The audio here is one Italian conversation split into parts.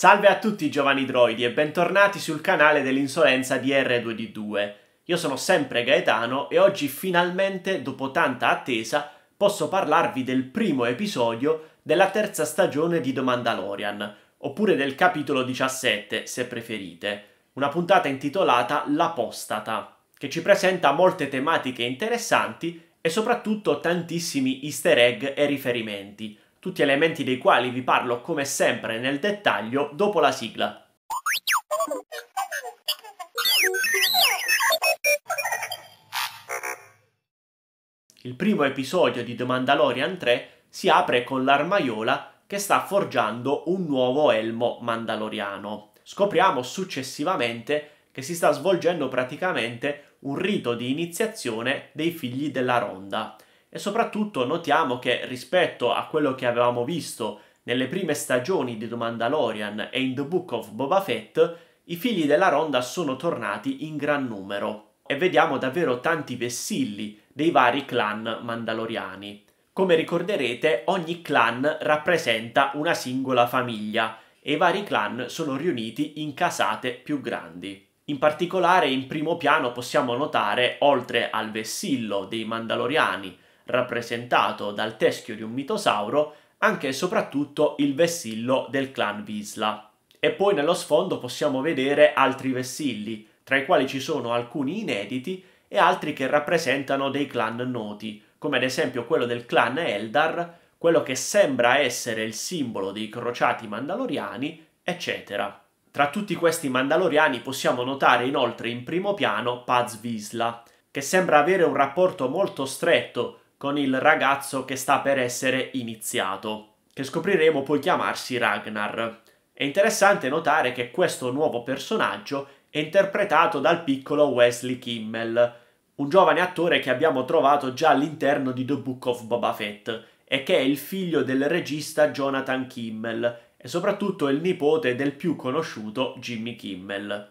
Salve a tutti giovani droidi e bentornati sul canale dell'insolenza di R2D2. Io sono sempre Gaetano e oggi finalmente, dopo tanta attesa, posso parlarvi del primo episodio della terza stagione di The Mandalorian, oppure del capitolo 17, se preferite, una puntata intitolata L'Apostata, che ci presenta molte tematiche interessanti e soprattutto tantissimi easter egg e riferimenti, tutti elementi dei quali vi parlo come sempre nel dettaglio dopo la sigla. Il primo episodio di The Mandalorian 3 si apre con l'armaiola che sta forgiando un nuovo elmo mandaloriano. Scopriamo successivamente che si sta svolgendo praticamente un rito di iniziazione dei figli della Ronda, e soprattutto notiamo che rispetto a quello che avevamo visto nelle prime stagioni di The Mandalorian e in The Book of Boba Fett, i figli della Ronda sono tornati in gran numero e vediamo davvero tanti vessilli dei vari clan mandaloriani. Come ricorderete, ogni clan rappresenta una singola famiglia e i vari clan sono riuniti in casate più grandi. In particolare in primo piano possiamo notare, oltre al vessillo dei mandaloriani rappresentato dal teschio di un mitosauro, anche e soprattutto il vessillo del clan Visla. E poi nello sfondo possiamo vedere altri vessilli, tra i quali ci sono alcuni inediti e altri che rappresentano dei clan noti, come ad esempio quello del clan Eldar, quello che sembra essere il simbolo dei crociati mandaloriani, eccetera. Tra tutti questi mandaloriani possiamo notare inoltre in primo piano Paz Visla, che sembra avere un rapporto molto stretto con il ragazzo che sta per essere iniziato, che scopriremo poi chiamarsi Ragnar. È interessante notare che questo nuovo personaggio è interpretato dal piccolo Wesley Kimmel, un giovane attore che abbiamo trovato già all'interno di The Book of Boba Fett e che è il figlio del regista Jonathan Kimmel e soprattutto il nipote del più conosciuto Jimmy Kimmel.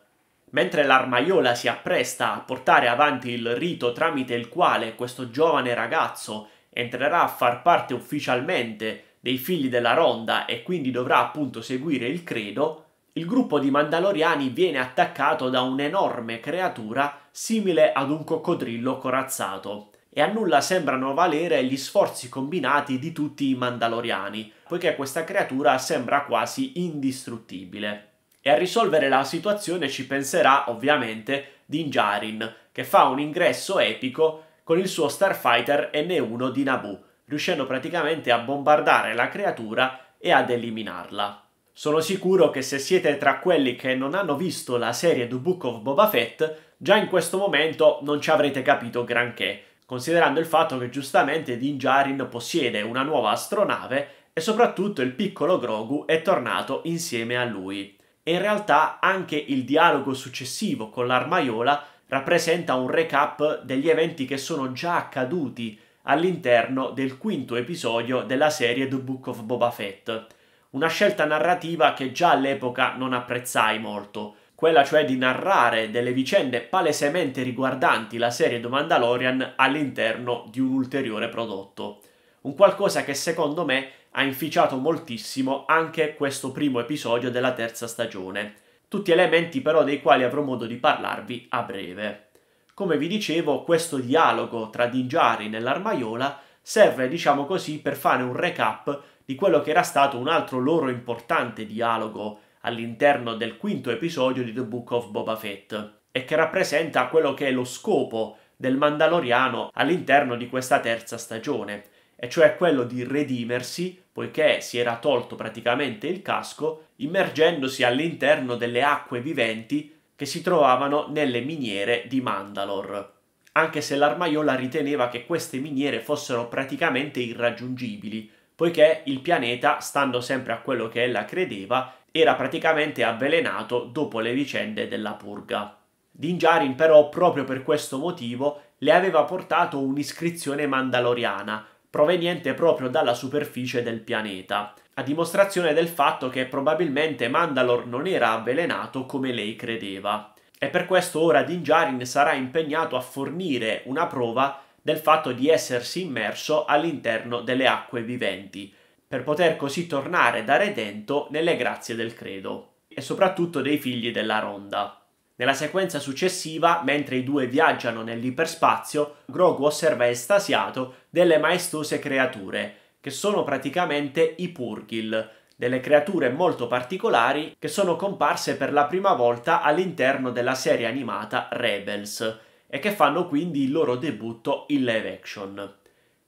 Mentre l'armaiola si appresta a portare avanti il rito tramite il quale questo giovane ragazzo entrerà a far parte ufficialmente dei figli della ronda e quindi dovrà appunto seguire il credo, il gruppo di Mandaloriani viene attaccato da un'enorme creatura simile ad un coccodrillo corazzato e a nulla sembrano valere gli sforzi combinati di tutti i Mandaloriani, poiché questa creatura sembra quasi indistruttibile e a risolvere la situazione ci penserà ovviamente Dinjarin, che fa un ingresso epico con il suo Starfighter N1 di Naboo, riuscendo praticamente a bombardare la creatura e ad eliminarla. Sono sicuro che se siete tra quelli che non hanno visto la serie The Book of Boba Fett, già in questo momento non ci avrete capito granché, considerando il fatto che giustamente Din Djarin possiede una nuova astronave e soprattutto il piccolo Grogu è tornato insieme a lui e in realtà anche il dialogo successivo con l'armaiola rappresenta un recap degli eventi che sono già accaduti all'interno del quinto episodio della serie The Book of Boba Fett, una scelta narrativa che già all'epoca non apprezzai molto, quella cioè di narrare delle vicende palesemente riguardanti la serie The Mandalorian all'interno di un ulteriore prodotto, un qualcosa che secondo me ha inficiato moltissimo anche questo primo episodio della terza stagione, tutti elementi però dei quali avrò modo di parlarvi a breve. Come vi dicevo, questo dialogo tra Dingiari nell'armaiola serve, diciamo così, per fare un recap di quello che era stato un altro loro importante dialogo all'interno del quinto episodio di The Book of Boba Fett e che rappresenta quello che è lo scopo del Mandaloriano all'interno di questa terza stagione, e cioè quello di redimersi poiché si era tolto praticamente il casco, immergendosi all'interno delle acque viventi che si trovavano nelle miniere di Mandalore. anche se l'Armaiola riteneva che queste miniere fossero praticamente irraggiungibili, poiché il pianeta, stando sempre a quello che ella credeva, era praticamente avvelenato dopo le vicende della purga. Dinjarin però proprio per questo motivo le aveva portato un'iscrizione mandaloriana, proveniente proprio dalla superficie del pianeta, a dimostrazione del fatto che probabilmente Mandalor non era avvelenato come lei credeva. E per questo ora Dinjarin sarà impegnato a fornire una prova del fatto di essersi immerso all'interno delle acque viventi, per poter così tornare da redento nelle grazie del credo, e soprattutto dei figli della Ronda. Nella sequenza successiva, mentre i due viaggiano nell'iperspazio, Grogu osserva estasiato delle maestose creature, che sono praticamente i Purgil, delle creature molto particolari che sono comparse per la prima volta all'interno della serie animata Rebels e che fanno quindi il loro debutto in live action.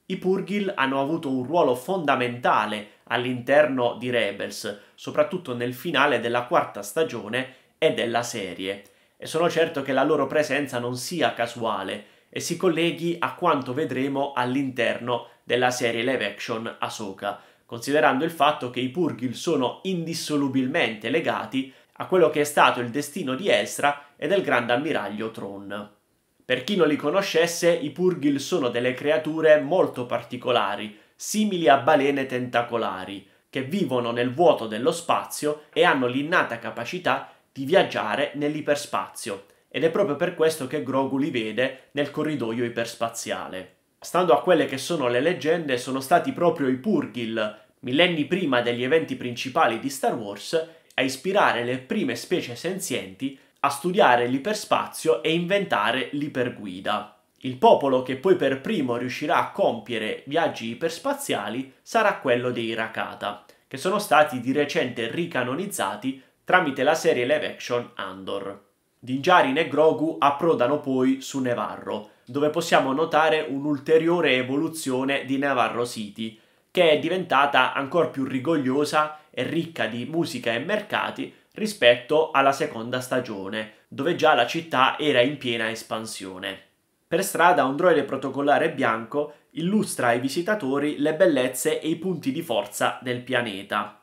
I Purgil hanno avuto un ruolo fondamentale all'interno di Rebels, soprattutto nel finale della quarta stagione e della serie, e sono certo che la loro presenza non sia casuale e si colleghi a quanto vedremo all'interno della serie live action Ahsoka, considerando il fatto che i Purgil sono indissolubilmente legati a quello che è stato il destino di Ezra e del grande ammiraglio Tron. Per chi non li conoscesse, i Purgil sono delle creature molto particolari, simili a balene tentacolari, che vivono nel vuoto dello spazio e hanno l'innata capacità di viaggiare nell'iperspazio ed è proprio per questo che Grogu li vede nel corridoio iperspaziale. Stando a quelle che sono le leggende, sono stati proprio i Purgil, millenni prima degli eventi principali di Star Wars, a ispirare le prime specie senzienti a studiare l'iperspazio e inventare l'iperguida. Il popolo che poi per primo riuscirà a compiere viaggi iperspaziali sarà quello dei Rakata, che sono stati di recente ricanonizzati tramite la serie live action Andor. Dinjarin e Grogu approdano poi su Nevarro, dove possiamo notare un'ulteriore evoluzione di Nevarro City, che è diventata ancora più rigogliosa e ricca di musica e mercati rispetto alla seconda stagione, dove già la città era in piena espansione. Per strada un droide protocollare bianco illustra ai visitatori le bellezze e i punti di forza del pianeta.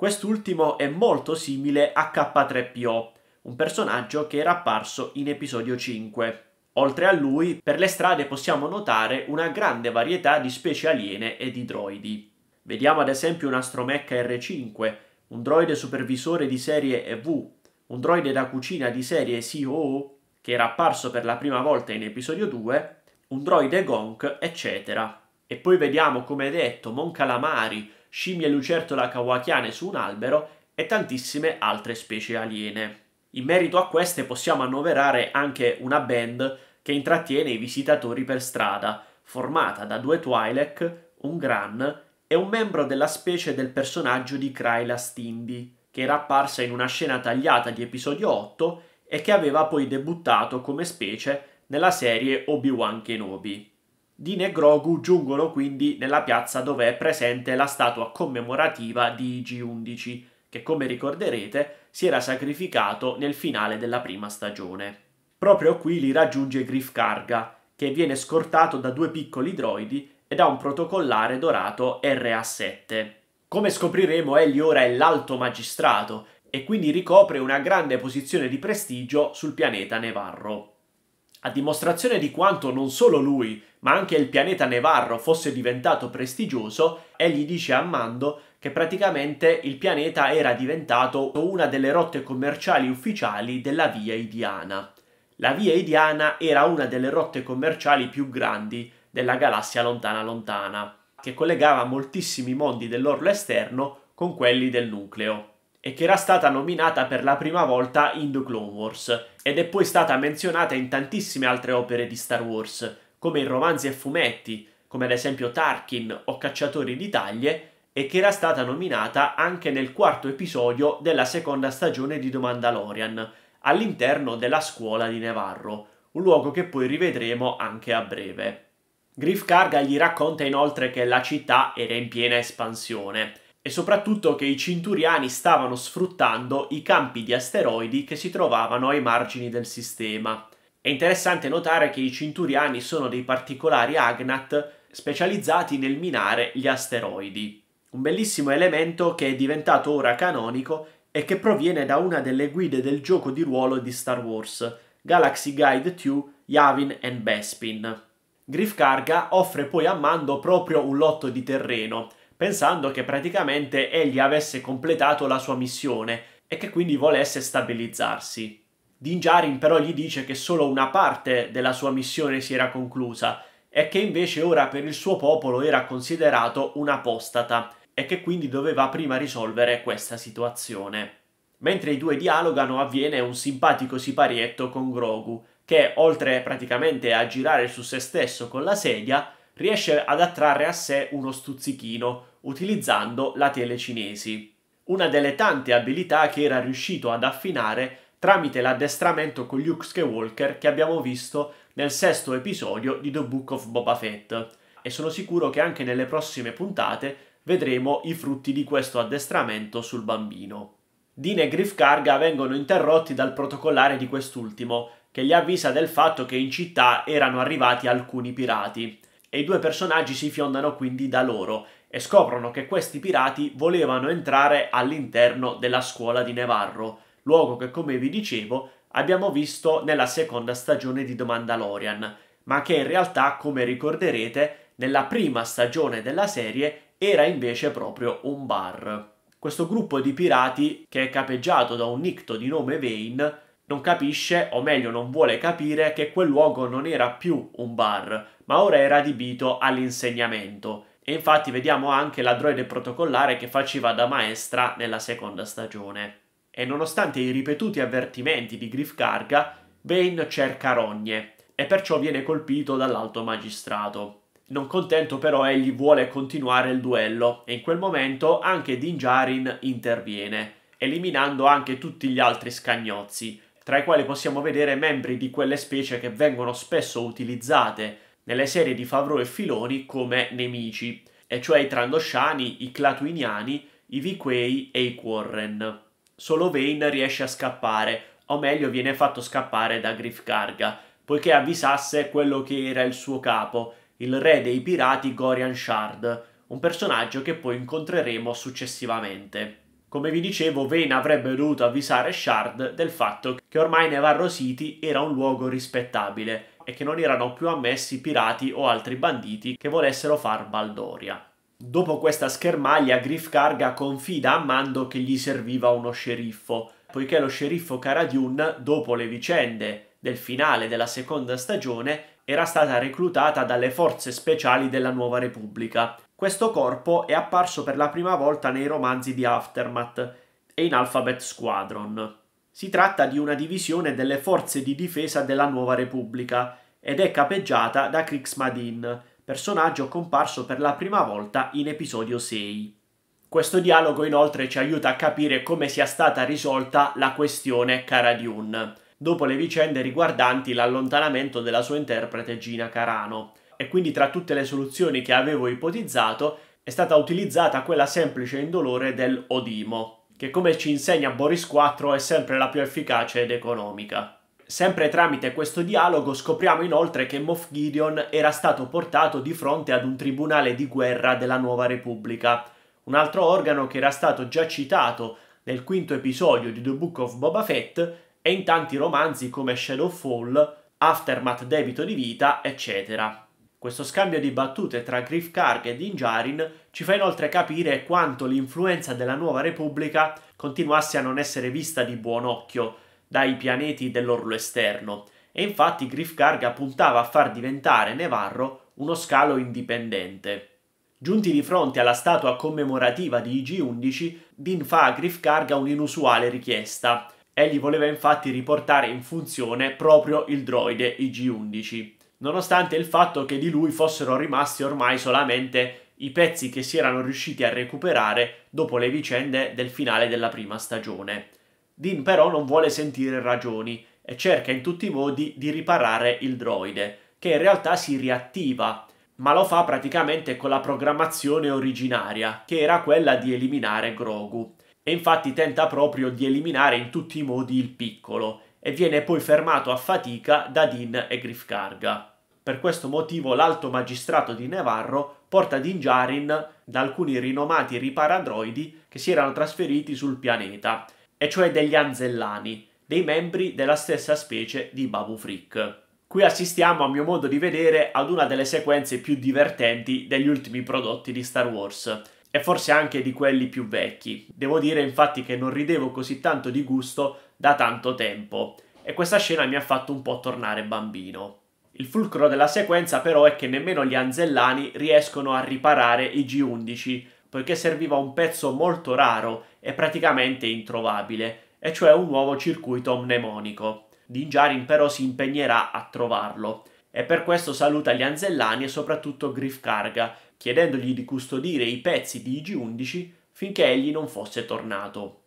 Quest'ultimo è molto simile a K3PO, un personaggio che era apparso in episodio 5. Oltre a lui, per le strade possiamo notare una grande varietà di specie aliene e di droidi. Vediamo ad esempio un astromecca R5, un droide supervisore di serie EV, un droide da cucina di serie COO, che era apparso per la prima volta in episodio 2, un droide Gonk, eccetera. E poi vediamo, come detto, Mon Calamari, scimmie lucertola kawakiane su un albero e tantissime altre specie aliene. In merito a queste possiamo annoverare anche una band che intrattiene i visitatori per strada, formata da due Twi'lek, un Gran e un membro della specie del personaggio di Kraila Stindi, che era apparsa in una scena tagliata di episodio 8 e che aveva poi debuttato come specie nella serie Obi-Wan Kenobi. Din e Grogu giungono quindi nella piazza dove è presente la statua commemorativa di IG-11, che come ricorderete si era sacrificato nel finale della prima stagione. Proprio qui li raggiunge Griff Karga, che viene scortato da due piccoli droidi e da un protocollare dorato RA-7. Come scopriremo egli ora è l'alto magistrato e quindi ricopre una grande posizione di prestigio sul pianeta Nevarro. A dimostrazione di quanto non solo lui, ma anche il pianeta Nevarro fosse diventato prestigioso, egli dice a Mando che praticamente il pianeta era diventato una delle rotte commerciali ufficiali della Via Idiana. La Via Idiana era una delle rotte commerciali più grandi della galassia lontana lontana, che collegava moltissimi mondi dell'orlo esterno con quelli del nucleo e che era stata nominata per la prima volta in The Clone Wars ed è poi stata menzionata in tantissime altre opere di Star Wars, come in romanzi e fumetti, come ad esempio Tarkin o Cacciatori di Taglie, e che era stata nominata anche nel quarto episodio della seconda stagione di The Mandalorian, all'interno della scuola di Nevarro, un luogo che poi rivedremo anche a breve. Griff Carga gli racconta inoltre che la città era in piena espansione, e soprattutto che i cinturiani stavano sfruttando i campi di asteroidi che si trovavano ai margini del sistema. È interessante notare che i cinturiani sono dei particolari Agnat specializzati nel minare gli asteroidi. Un bellissimo elemento che è diventato ora canonico e che proviene da una delle guide del gioco di ruolo di Star Wars, Galaxy Guide 2 Yavin and Bespin. Griff Karga offre poi a Mando proprio un lotto di terreno, pensando che praticamente egli avesse completato la sua missione e che quindi volesse stabilizzarsi. Dinjarin però gli dice che solo una parte della sua missione si era conclusa e che invece ora per il suo popolo era considerato un apostata e che quindi doveva prima risolvere questa situazione. Mentre i due dialogano avviene un simpatico siparietto con Grogu, che oltre praticamente a girare su se stesso con la sedia, riesce ad attrarre a sé uno stuzzichino utilizzando la telecinesi, una delle tante abilità che era riuscito ad affinare tramite l'addestramento con Luke Skywalker che abbiamo visto nel sesto episodio di The Book of Boba Fett e sono sicuro che anche nelle prossime puntate vedremo i frutti di questo addestramento sul bambino. Dean e Griff Carga vengono interrotti dal protocollare di quest'ultimo, che gli avvisa del fatto che in città erano arrivati alcuni pirati, e i due personaggi si fiondano quindi da loro e scoprono che questi pirati volevano entrare all'interno della scuola di Nevarro, luogo che come vi dicevo abbiamo visto nella seconda stagione di The Mandalorian, ma che in realtà, come ricorderete, nella prima stagione della serie era invece proprio un bar. Questo gruppo di pirati, che è capeggiato da un nicto di nome Vane, non capisce, o meglio non vuole capire, che quel luogo non era più un bar, ma ora era adibito all'insegnamento. E infatti vediamo anche la droide protocollare che faceva da maestra nella seconda stagione. E nonostante i ripetuti avvertimenti di Griff Garga, Bane cerca rogne, e perciò viene colpito dall'alto magistrato. Non contento però egli vuole continuare il duello e in quel momento anche Dinjarin interviene, eliminando anche tutti gli altri scagnozzi, tra i quali possiamo vedere membri di quelle specie che vengono spesso utilizzate nelle serie di Favreau e Filoni come nemici, e cioè i Trandosciani, i Clatuiniani, i Viquei e i Quarren. Solo Vane riesce a scappare, o meglio viene fatto scappare da Griff Garga, poiché avvisasse quello che era il suo capo, il re dei pirati Gorian Shard, un personaggio che poi incontreremo successivamente. Come vi dicevo, Vane avrebbe dovuto avvisare Shard del fatto che ormai Nevarro City era un luogo rispettabile e che non erano più ammessi pirati o altri banditi che volessero far Baldoria. Dopo questa schermaglia, Griff Karga confida a Mando che gli serviva uno sceriffo, poiché lo sceriffo Caradune, dopo le vicende del finale della seconda stagione, era stata reclutata dalle forze speciali della Nuova Repubblica questo corpo è apparso per la prima volta nei romanzi di Aftermath e in Alphabet Squadron. Si tratta di una divisione delle forze di difesa della Nuova Repubblica ed è capeggiata da Krix personaggio comparso per la prima volta in episodio 6. Questo dialogo inoltre ci aiuta a capire come sia stata risolta la questione Cara Dune, dopo le vicende riguardanti l'allontanamento della sua interprete Gina Carano, e quindi tra tutte le soluzioni che avevo ipotizzato è stata utilizzata quella semplice e indolore del Odimo, che come ci insegna Boris IV è sempre la più efficace ed economica. Sempre tramite questo dialogo scopriamo inoltre che Moff Gideon era stato portato di fronte ad un tribunale di guerra della Nuova Repubblica, un altro organo che era stato già citato nel quinto episodio di The Book of Boba Fett e in tanti romanzi come Shadowfall, Aftermath debito di vita, eccetera. Questo scambio di battute tra Griff Karg e Dinjarin ci fa inoltre capire quanto l'influenza della Nuova Repubblica continuasse a non essere vista di buon occhio dai pianeti dell'orlo esterno, e infatti Griff Karg puntava a far diventare Nevarro uno scalo indipendente. Giunti di fronte alla statua commemorativa di IG-11, Din fa a Griff Karga un'inusuale richiesta. Egli voleva infatti riportare in funzione proprio il droide IG-11 nonostante il fatto che di lui fossero rimasti ormai solamente i pezzi che si erano riusciti a recuperare dopo le vicende del finale della prima stagione. Dean però non vuole sentire ragioni e cerca in tutti i modi di riparare il droide, che in realtà si riattiva, ma lo fa praticamente con la programmazione originaria, che era quella di eliminare Grogu. E infatti tenta proprio di eliminare in tutti i modi il piccolo, e viene poi fermato a fatica da Dean e Griff Karga. Per questo motivo l'alto magistrato di Nevarro porta Dinjarin da alcuni rinomati riparandroidi che si erano trasferiti sul pianeta, e cioè degli Anzellani, dei membri della stessa specie di Babu Frick. Qui assistiamo, a mio modo di vedere, ad una delle sequenze più divertenti degli ultimi prodotti di Star Wars, e forse anche di quelli più vecchi. Devo dire infatti che non ridevo così tanto di gusto da tanto tempo, e questa scena mi ha fatto un po' tornare bambino. Il fulcro della sequenza però è che nemmeno gli anzellani riescono a riparare i G11, poiché serviva un pezzo molto raro e praticamente introvabile, e cioè un nuovo circuito mnemonico. Dinjarin però si impegnerà a trovarlo, e per questo saluta gli anzellani e soprattutto Griff Karga, chiedendogli di custodire i pezzi di IG-11 finché egli non fosse tornato.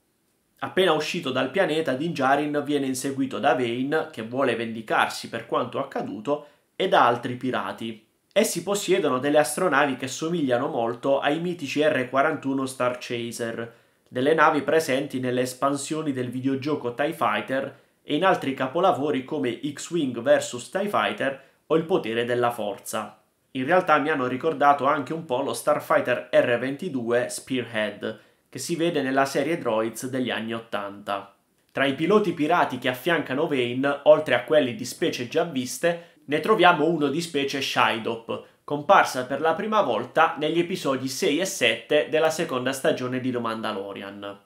Appena uscito dal pianeta, Dinjarin viene inseguito da Vane, che vuole vendicarsi per quanto accaduto, e da altri pirati. Essi possiedono delle astronavi che somigliano molto ai mitici R-41 Star Chaser, delle navi presenti nelle espansioni del videogioco TIE Fighter e in altri capolavori come X-Wing vs TIE Fighter o Il potere della forza. In realtà mi hanno ricordato anche un po' lo Starfighter R-22 Spearhead, che si vede nella serie Droids degli anni Ottanta. Tra i piloti pirati che affiancano Vane, oltre a quelli di specie già viste, ne troviamo uno di specie Shydop, comparsa per la prima volta negli episodi 6 e 7 della seconda stagione di The Mandalorian.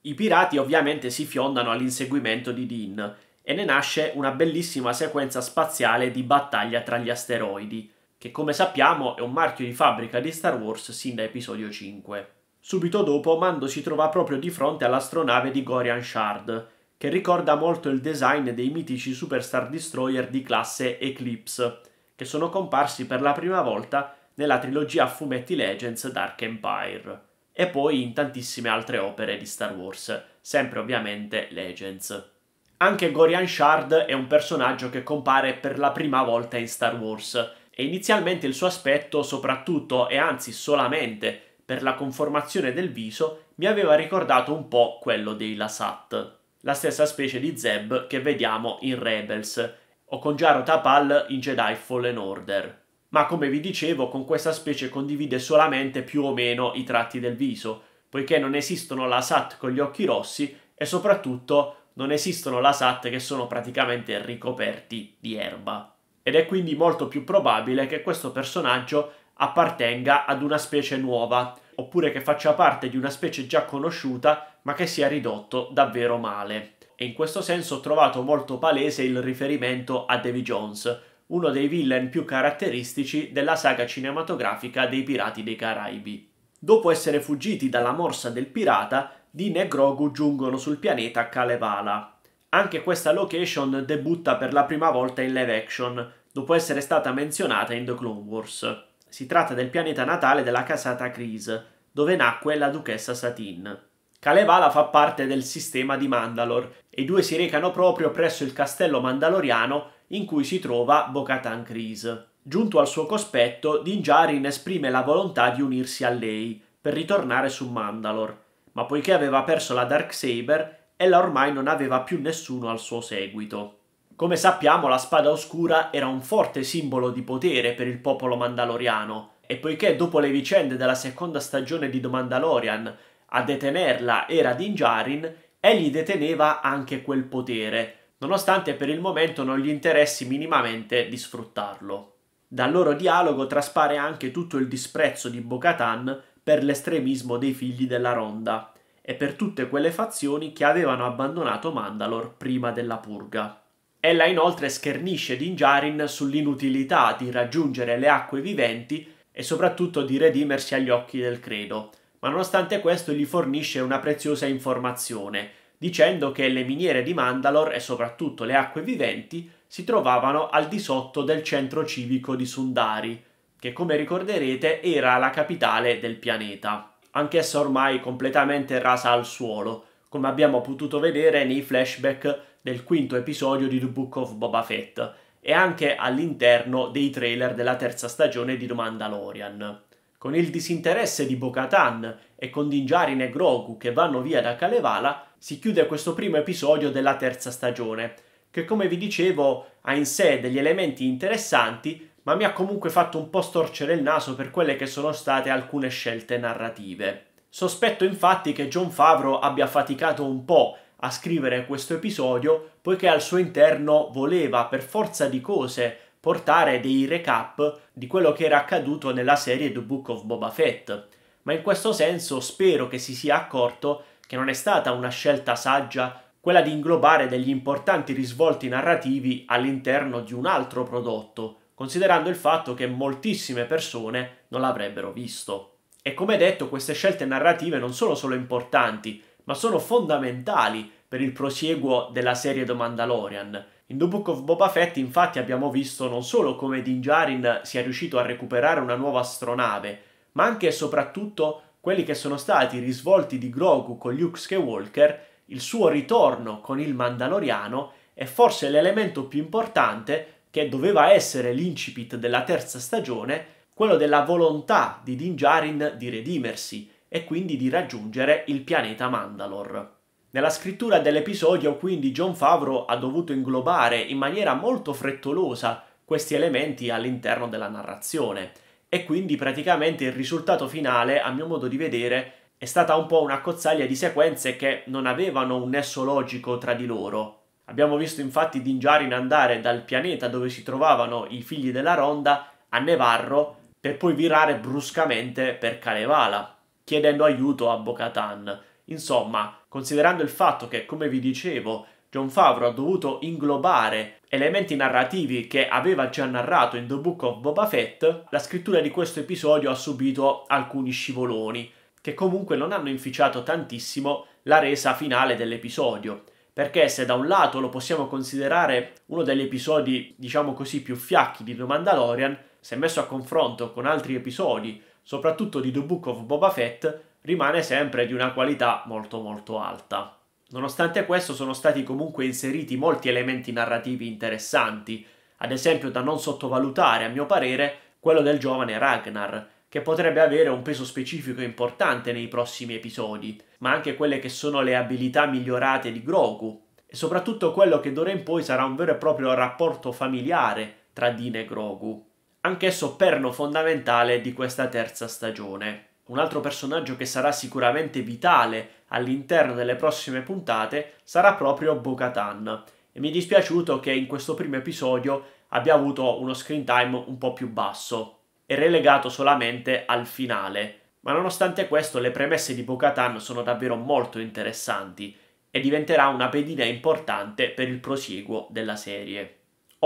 I pirati ovviamente si fiondano all'inseguimento di Dean e ne nasce una bellissima sequenza spaziale di battaglia tra gli asteroidi, che come sappiamo è un marchio di fabbrica di Star Wars sin da episodio 5. Subito dopo Mando si trova proprio di fronte all'astronave di Gorian Shard, che ricorda molto il design dei mitici Superstar Destroyer di classe Eclipse, che sono comparsi per la prima volta nella trilogia a fumetti Legends Dark Empire, e poi in tantissime altre opere di Star Wars, sempre ovviamente Legends. Anche Gorian Shard è un personaggio che compare per la prima volta in Star Wars, e inizialmente il suo aspetto soprattutto e anzi solamente per la conformazione del viso, mi aveva ricordato un po' quello dei Lasat, la stessa specie di Zeb che vediamo in Rebels o con Jaro Tapal in Jedi Fallen Order. Ma come vi dicevo, con questa specie condivide solamente più o meno i tratti del viso, poiché non esistono Lasat con gli occhi rossi e soprattutto non esistono Lasat che sono praticamente ricoperti di erba. Ed è quindi molto più probabile che questo personaggio appartenga ad una specie nuova, oppure che faccia parte di una specie già conosciuta ma che sia ridotto davvero male. E in questo senso ho trovato molto palese il riferimento a Davy Jones, uno dei villain più caratteristici della saga cinematografica dei Pirati dei Caraibi. Dopo essere fuggiti dalla morsa del pirata, Dean e Grogu giungono sul pianeta Kalevala. Anche questa location debutta per la prima volta in live action, dopo essere stata menzionata in The Clone Wars. Si tratta del pianeta natale della casata Kryze, dove nacque la duchessa Satin. Kalevala fa parte del sistema di Mandalor e i due si recano proprio presso il castello mandaloriano in cui si trova Bocatan Kryze. Giunto al suo cospetto, Din Djarin esprime la volontà di unirsi a lei per ritornare su Mandalor, ma poiché aveva perso la Darksaber, ella ormai non aveva più nessuno al suo seguito. Come sappiamo, la spada oscura era un forte simbolo di potere per il popolo mandaloriano, e poiché dopo le vicende della seconda stagione di The Mandalorian a detenerla era Din Djarin, egli deteneva anche quel potere, nonostante per il momento non gli interessi minimamente di sfruttarlo. Dal loro dialogo traspare anche tutto il disprezzo di Bo-Katan per l'estremismo dei figli della Ronda e per tutte quelle fazioni che avevano abbandonato Mandalor prima della purga. Ella inoltre schernisce Dinjarin sull'inutilità di raggiungere le acque viventi e soprattutto di redimersi agli occhi del credo, ma nonostante questo gli fornisce una preziosa informazione, dicendo che le miniere di Mandalor e soprattutto le acque viventi si trovavano al di sotto del centro civico di Sundari, che come ricorderete era la capitale del pianeta, anch'essa ormai completamente rasa al suolo, come abbiamo potuto vedere nei flashback del quinto episodio di The Book of Boba Fett e anche all'interno dei trailer della terza stagione di The Mandalorian. Con il disinteresse di Bo-Katan e con Dinjarin e Grogu che vanno via da Kalevala, si chiude questo primo episodio della terza stagione, che come vi dicevo ha in sé degli elementi interessanti, ma mi ha comunque fatto un po' storcere il naso per quelle che sono state alcune scelte narrative. Sospetto infatti che John Favreau abbia faticato un po' a scrivere questo episodio poiché al suo interno voleva per forza di cose portare dei recap di quello che era accaduto nella serie The Book of Boba Fett. Ma in questo senso spero che si sia accorto che non è stata una scelta saggia quella di inglobare degli importanti risvolti narrativi all'interno di un altro prodotto, considerando il fatto che moltissime persone non l'avrebbero visto. E come detto, queste scelte narrative non sono solo importanti, ma sono fondamentali per il prosieguo della serie The Mandalorian. In The Book of Boba Fett infatti abbiamo visto non solo come Din Djarin sia riuscito a recuperare una nuova astronave, ma anche e soprattutto quelli che sono stati i risvolti di Grogu con Luke Skywalker, il suo ritorno con il Mandaloriano e forse l'elemento più importante che doveva essere l'incipit della terza stagione, quello della volontà di Din Djarin di redimersi e quindi di raggiungere il pianeta Mandalore. Nella scrittura dell'episodio quindi John Favreau ha dovuto inglobare in maniera molto frettolosa questi elementi all'interno della narrazione e quindi praticamente il risultato finale, a mio modo di vedere, è stata un po' una cozzaglia di sequenze che non avevano un nesso logico tra di loro. Abbiamo visto infatti Dinjarin andare dal pianeta dove si trovavano i figli della Ronda a Nevarro per poi virare bruscamente per Kalevala chiedendo aiuto a Bo-Katan. Insomma, considerando il fatto che, come vi dicevo, John Favreau ha dovuto inglobare elementi narrativi che aveva già narrato in The Book of Boba Fett, la scrittura di questo episodio ha subito alcuni scivoloni, che comunque non hanno inficiato tantissimo la resa finale dell'episodio. Perché se da un lato lo possiamo considerare uno degli episodi, diciamo così, più fiacchi di The Mandalorian, se messo a confronto con altri episodi soprattutto di The Book of Boba Fett, rimane sempre di una qualità molto molto alta. Nonostante questo sono stati comunque inseriti molti elementi narrativi interessanti, ad esempio da non sottovalutare, a mio parere, quello del giovane Ragnar, che potrebbe avere un peso specifico importante nei prossimi episodi, ma anche quelle che sono le abilità migliorate di Grogu, e soprattutto quello che d'ora in poi sarà un vero e proprio rapporto familiare tra Dean e Grogu anch'esso perno fondamentale di questa terza stagione. Un altro personaggio che sarà sicuramente vitale all'interno delle prossime puntate sarà proprio Bo-Katan, e mi è dispiaciuto che in questo primo episodio abbia avuto uno screen time un po' più basso e relegato solamente al finale. Ma nonostante questo le premesse di Bo-Katan sono davvero molto interessanti e diventerà una pedina importante per il prosieguo della serie.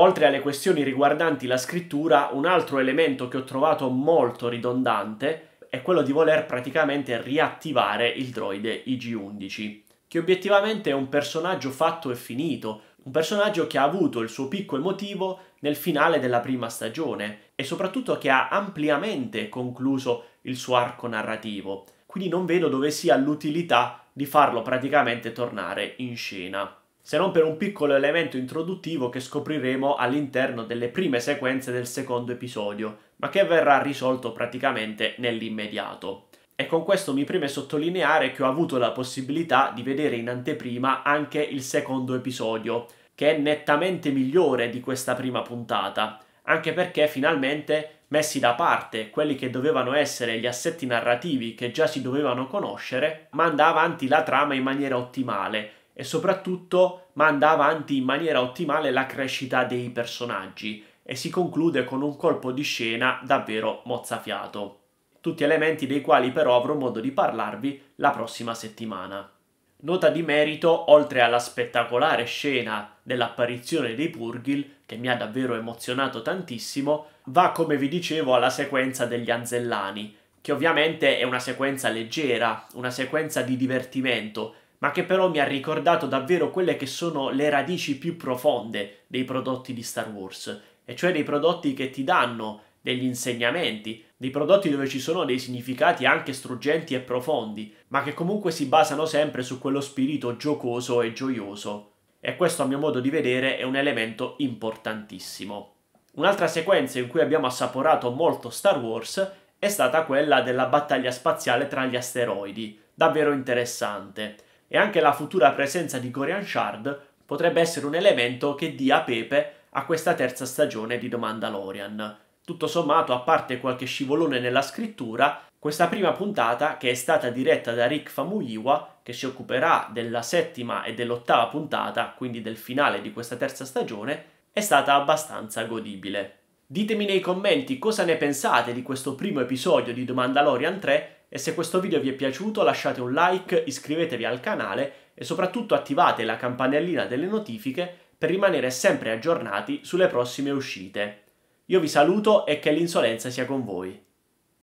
Oltre alle questioni riguardanti la scrittura, un altro elemento che ho trovato molto ridondante è quello di voler praticamente riattivare il droide IG-11, che obiettivamente è un personaggio fatto e finito, un personaggio che ha avuto il suo picco emotivo nel finale della prima stagione e soprattutto che ha ampiamente concluso il suo arco narrativo, quindi non vedo dove sia l'utilità di farlo praticamente tornare in scena se non per un piccolo elemento introduttivo che scopriremo all'interno delle prime sequenze del secondo episodio, ma che verrà risolto praticamente nell'immediato. E con questo mi preme sottolineare che ho avuto la possibilità di vedere in anteprima anche il secondo episodio, che è nettamente migliore di questa prima puntata, anche perché finalmente messi da parte quelli che dovevano essere gli assetti narrativi che già si dovevano conoscere, manda avanti la trama in maniera ottimale e soprattutto manda avanti in maniera ottimale la crescita dei personaggi e si conclude con un colpo di scena davvero mozzafiato. Tutti elementi dei quali però avrò modo di parlarvi la prossima settimana. Nota di merito, oltre alla spettacolare scena dell'apparizione dei Purgil, che mi ha davvero emozionato tantissimo, va come vi dicevo alla sequenza degli Anzellani, che ovviamente è una sequenza leggera, una sequenza di divertimento, ma che però mi ha ricordato davvero quelle che sono le radici più profonde dei prodotti di Star Wars, e cioè dei prodotti che ti danno degli insegnamenti, dei prodotti dove ci sono dei significati anche struggenti e profondi, ma che comunque si basano sempre su quello spirito giocoso e gioioso. E questo a mio modo di vedere è un elemento importantissimo. Un'altra sequenza in cui abbiamo assaporato molto Star Wars è stata quella della battaglia spaziale tra gli asteroidi, davvero interessante e anche la futura presenza di Gorian Shard potrebbe essere un elemento che dia pepe a questa terza stagione di The Mandalorian. Tutto sommato, a parte qualche scivolone nella scrittura, questa prima puntata, che è stata diretta da Rick Famuyiwa, che si occuperà della settima e dell'ottava puntata, quindi del finale di questa terza stagione, è stata abbastanza godibile. Ditemi nei commenti cosa ne pensate di questo primo episodio di The Mandalorian 3 e se questo video vi è piaciuto lasciate un like, iscrivetevi al canale e soprattutto attivate la campanellina delle notifiche per rimanere sempre aggiornati sulle prossime uscite. Io vi saluto e che l'insolenza sia con voi.